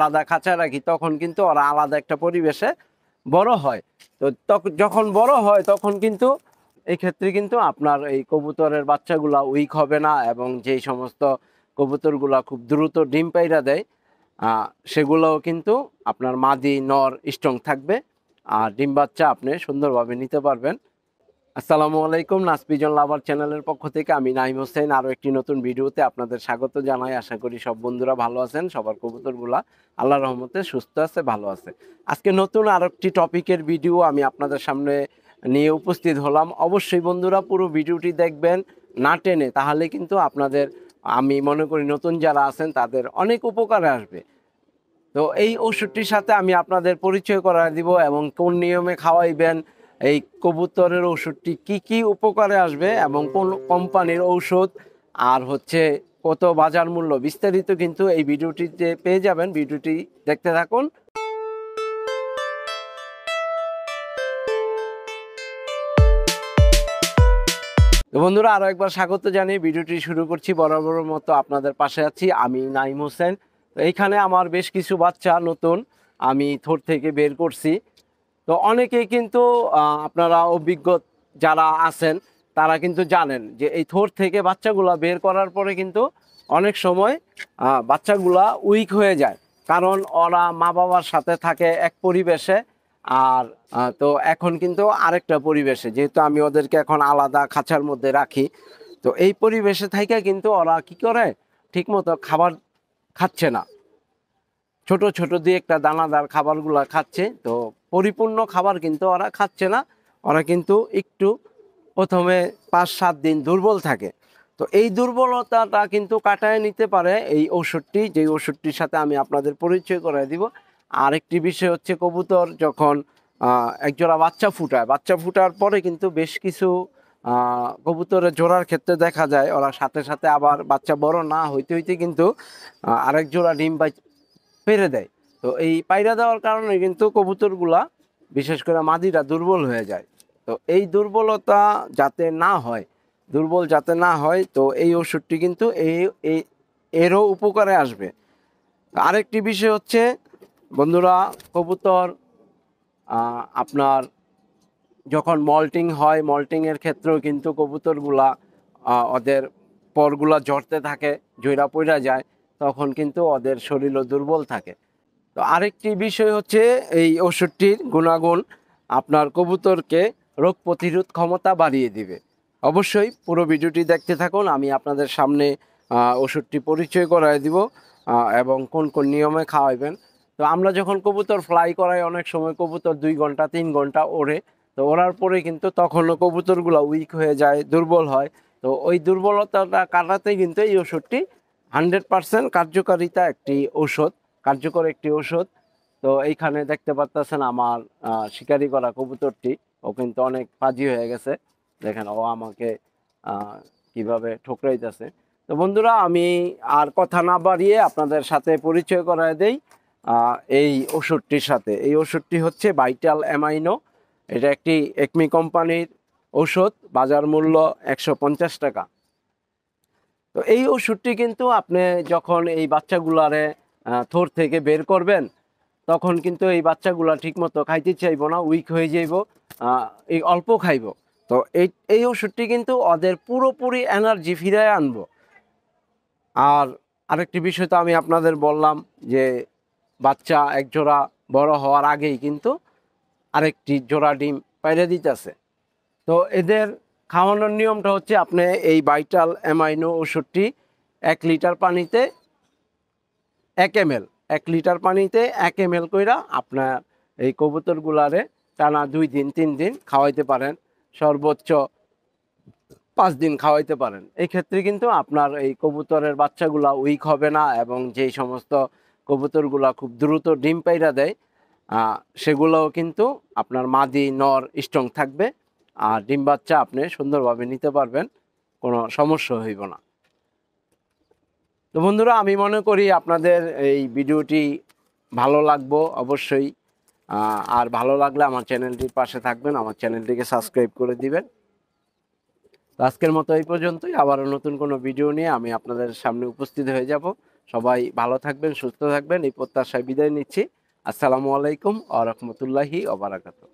আলাদা খাঁচা রাখি তখন কিন্তু ওরা আলাদা একটা পরিবেশে বড় হয় তো যখন বড় হয় তখন কিন্তু এই ক্ষেত্রে কিন্তু আপনার এই কবুতরের বাচ্চাগুলা উইক হবে না এবং যেই সমস্ত কবুতরগুলা খুব দ্রুত ডিম পাইরা দেয় সেগুলোও কিন্তু আপনার মাদি নর স্ট্রং থাকবে আর ডিম বাচ্চা আপনি সুন্দরভাবে নিতে পারবেন আসসালামু আলাইকুম নাসপিজন লাভার চ্যানেলের পক্ষ থেকে আমি নাইম হোসেন আরও একটি নতুন ভিডিওতে আপনাদের স্বাগত জানাই আশা করি সব বন্ধুরা ভালো আছেন সবার কবুতরগুলা আল্লাহ রহমতে সুস্থ আছে ভালো আছে আজকে নতুন আর একটি টপিকের ভিডিও আমি আপনাদের সামনে নিয়ে উপস্থিত হলাম অবশ্যই বন্ধুরা পুরো ভিডিওটি দেখবেন না টেনে তাহলে কিন্তু আপনাদের আমি মনে করি নতুন যারা আছেন তাদের অনেক উপকারে আসবে তো এই ওষুধটির সাথে আমি আপনাদের পরিচয় করা দিব এবং কোন নিয়মে খাওয়াইবেন এই কবুতরের ওষুধটি কি কি উপকারে আসবে এবং কোন কোম্পানির ঔষধ আর হচ্ছে কত বাজার মূল্য বিস্তারিত কিন্তু এই ভিডিওটিতে পেয়ে যাবেন ভিডিওটি দেখতে থাকুন বন্ধুরা আরও একবার স্বাগত জানিয়ে ভিডিওটি শুরু করছি বরাবর মতো আপনাদের পাশে আছি আমি নাইম হোসেন এইখানে আমার বেশ কিছু বাচ্চা নতুন আমি থোর থেকে বের করছি তো অনেকেই কিন্তু আপনারা অভিজ্ঞ যারা আছেন তারা কিন্তু জানেন যে এই থোর থেকে বাচ্চাগুলা বের করার পরে কিন্তু অনেক সময় বাচ্চাগুলা উইক হয়ে যায় কারণ ওরা মা বাবার সাথে থাকে এক পরিবেশে আর তো এখন কিন্তু আরেকটা পরিবেশে যেহেতু আমি ওদেরকে এখন আলাদা খাঁচার মধ্যে রাখি তো এই পরিবেশে থেকে কিন্তু ওরা কি করে ঠিকমতো খাবার খাচ্ছে না ছোট ছোট দিয়ে একটা দানাদার খাবারগুলো খাচ্ছে তো পরিপূর্ণ খাবার কিন্তু ওরা খাচ্ছে না ওরা কিন্তু একটু প্রথমে পাঁচ সাত দিন দুর্বল থাকে তো এই দুর্বলতাটা কিন্তু কাটায় নিতে পারে এই ওষুধটি যেই ওষুধটির সাথে আমি আপনাদের পরিচয় করে দিব আরেকটি বিষয় হচ্ছে কবুতর যখন একজোড়া বাচ্চা ফুটায় বাচ্চা ফুটার পরে কিন্তু বেশ কিছু কবুতরের জোড়ার ক্ষেত্রে দেখা যায় ওরা সাথে সাথে আবার বাচ্চা বড় না হইতে হইতে কিন্তু আরেক জোড়া ডিম বা পেরে দেয় তো এই পায়রা দেওয়ার কারণে কিন্তু কবুতরগুলা বিশেষ করে মাদিরা দুর্বল হয়ে যায় তো এই দুর্বলতা যাতে না হয় দুর্বল যাতে না হয় তো এই ওষুধটি কিন্তু এই এরও উপকারে আসবে আরেকটি বিষয় হচ্ছে বন্ধুরা কবুতর আপনার যখন মল্টিং হয় মল্টিংয়ের ক্ষেত্রেও কিন্তু কবুতরগুলা ওদের পরগুলা জড়তে থাকে জৈরা পইরা যায় তখন কিন্তু ওদের শরীরও দুর্বল থাকে তো আরেকটি বিষয় হচ্ছে এই ওষুধটির গুণাগুণ আপনার কবুতরকে রোগ প্রতিরোধ ক্ষমতা বাড়িয়ে দিবে অবশ্যই পুরো ভিডিওটি দেখতে থাকুন আমি আপনাদের সামনে ওষুধটি পরিচয় করায় দিব এবং কোন কোন নিয়মে খাওয়াইবেন তো আমরা যখন কবুতর ফ্লাই করাই অনেক সময় কবুতর দুই ঘন্টা তিন ঘন্টা ওড়ে তো ওড়ার পরে কিন্তু তখনও কবুতরগুলো উইক হয়ে যায় দুর্বল হয় তো ওই দুর্বলতাটা কাটাতে কিন্তু এই ওষুধটি হান্ড্রেড পারসেন্ট কার্যকারিতা একটি ওষুধ কার্যকর একটি ওষুধ তো এইখানে দেখতে পারতেছেন আমার শিকারি করা কবুতরটি ও কিন্তু অনেক পাজি হয়ে গেছে দেখেন ও আমাকে কিভাবে ঠোকরাইতেছে তো বন্ধুরা আমি আর কথা না বাড়িয়ে আপনাদের সাথে পরিচয় করায় দেই এই ওষুধটির সাথে এই ওষুধটি হচ্ছে ভাইটাল অ্যামাইনো এটা একটি একমি কোম্পানির ওষুধ বাজার মূল্য একশো টাকা তো এই ওষুধটি কিন্তু আপনি যখন এই বাচ্চাগুলারে থোর থেকে বের করবেন তখন কিন্তু এই বাচ্চাগুলো ঠিকমতো খাইতে চাইব না উইক হয়ে যাইব এই অল্প খাইব তো এই এই ওষুধটি কিন্তু ওদের পুরোপুরি এনার্জি ফিরায় আনব আর আরেকটি বিষয় তো আমি আপনাদের বললাম যে বাচ্চা এক জোড়া বড় হওয়ার আগেই কিন্তু আরেকটি জোড়া ডিম পাইরে দিতেছে তো এদের খাওয়ানোর নিয়মটা হচ্ছে আপনি এই বাইটাল অ্যামাইনো ওষুধটি এক লিটার পানিতে এক এম এল এক লিটার পানিতে এক এম এল কইরা আপনার এই কবুতরগুলারে টানা দুই দিন তিন দিন খাওয়াইতে পারেন সর্বোচ্চ পাঁচ দিন খাওয়াইতে পারেন এই ক্ষেত্রে কিন্তু আপনার এই কবুতরের বাচ্চাগুলা উইক হবে না এবং যেই সমস্ত কবুতরগুলা খুব দ্রুত ডিম পাইরা দেয় সেগুলোও কিন্তু আপনার মাদি নর স্ট্রং থাকবে আর ডিম বাচ্চা আপনি সুন্দরভাবে নিতে পারবেন কোনো সমস্যা হইব না তো বন্ধুরা আমি মনে করি আপনাদের এই ভিডিওটি ভালো লাগবো অবশ্যই আর ভালো লাগলে আমার চ্যানেলটির পাশে থাকবেন আমার চ্যানেলটিকে সাবস্ক্রাইব করে দিবেন আজকের মতো এই পর্যন্তই আবারও নতুন কোনো ভিডিও নিয়ে আমি আপনাদের সামনে উপস্থিত হয়ে যাব সবাই ভালো থাকবেন সুস্থ থাকবেন এই প্রত্যাশায় বিদায় নিচ্ছি আসসালামু আলাইকুম আ রহমতুল্লাহি ওবরাকাতু